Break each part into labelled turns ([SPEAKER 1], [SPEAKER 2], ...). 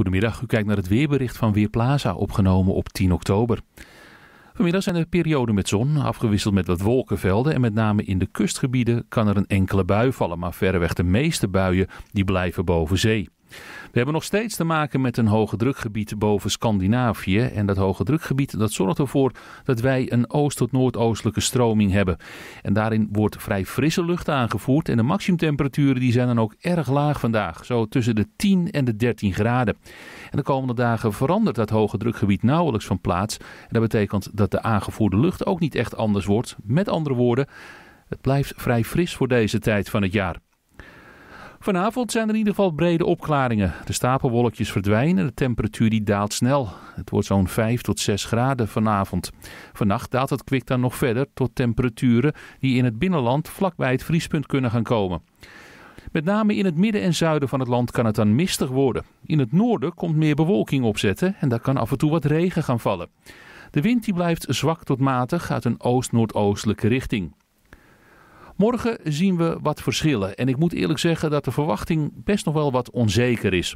[SPEAKER 1] Goedemiddag, u kijkt naar het weerbericht van Weerplaza, opgenomen op 10 oktober. Vanmiddag zijn er perioden met zon, afgewisseld met wat wolkenvelden en met name in de kustgebieden kan er een enkele bui vallen, maar verreweg de meeste buien die blijven boven zee. We hebben nog steeds te maken met een hoge drukgebied boven Scandinavië. En dat hoge drukgebied dat zorgt ervoor dat wij een oost- tot noordoostelijke stroming hebben. En daarin wordt vrij frisse lucht aangevoerd. En de maximumtemperaturen die zijn dan ook erg laag vandaag. Zo tussen de 10 en de 13 graden. En de komende dagen verandert dat hoge drukgebied nauwelijks van plaats. En dat betekent dat de aangevoerde lucht ook niet echt anders wordt. Met andere woorden, het blijft vrij fris voor deze tijd van het jaar. Vanavond zijn er in ieder geval brede opklaringen. De stapelwolkjes verdwijnen, de temperatuur die daalt snel. Het wordt zo'n 5 tot 6 graden vanavond. Vannacht daalt het kwik dan nog verder tot temperaturen die in het binnenland vlakbij het vriespunt kunnen gaan komen. Met name in het midden en zuiden van het land kan het dan mistig worden. In het noorden komt meer bewolking opzetten en daar kan af en toe wat regen gaan vallen. De wind die blijft zwak tot matig uit een oost-noordoostelijke richting. Morgen zien we wat verschillen. En ik moet eerlijk zeggen dat de verwachting best nog wel wat onzeker is.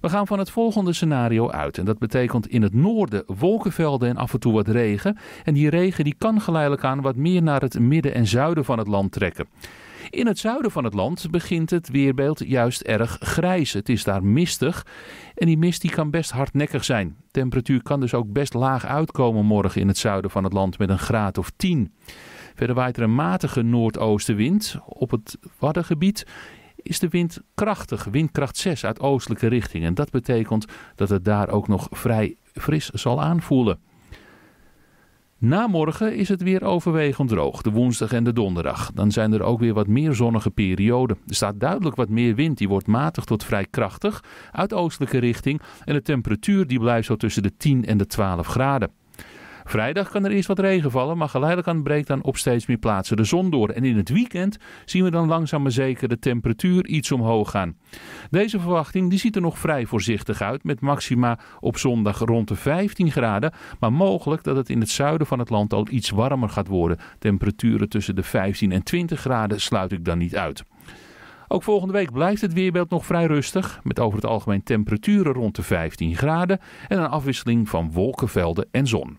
[SPEAKER 1] We gaan van het volgende scenario uit. En dat betekent in het noorden wolkenvelden en af en toe wat regen. En die regen die kan geleidelijk aan wat meer naar het midden en zuiden van het land trekken. In het zuiden van het land begint het weerbeeld juist erg grijs. Het is daar mistig en die mist die kan best hardnekkig zijn. temperatuur kan dus ook best laag uitkomen morgen in het zuiden van het land met een graad of 10. Verder waait er een matige noordoostenwind. Op het Waddengebied is de wind krachtig, windkracht 6 uit oostelijke richting. En dat betekent dat het daar ook nog vrij fris zal aanvoelen. Na morgen is het weer overwegend droog, de woensdag en de donderdag. Dan zijn er ook weer wat meer zonnige perioden. Er staat duidelijk wat meer wind, die wordt matig tot vrij krachtig uit oostelijke richting. En de temperatuur die blijft zo tussen de 10 en de 12 graden. Vrijdag kan er eerst wat regen vallen, maar geleidelijk aan breekt dan op steeds meer plaatsen de zon door. En in het weekend zien we dan langzaam maar zeker de temperatuur iets omhoog gaan. Deze verwachting die ziet er nog vrij voorzichtig uit, met maxima op zondag rond de 15 graden. Maar mogelijk dat het in het zuiden van het land al iets warmer gaat worden. Temperaturen tussen de 15 en 20 graden sluit ik dan niet uit. Ook volgende week blijft het weerbeeld nog vrij rustig, met over het algemeen temperaturen rond de 15 graden en een afwisseling van wolkenvelden en zon.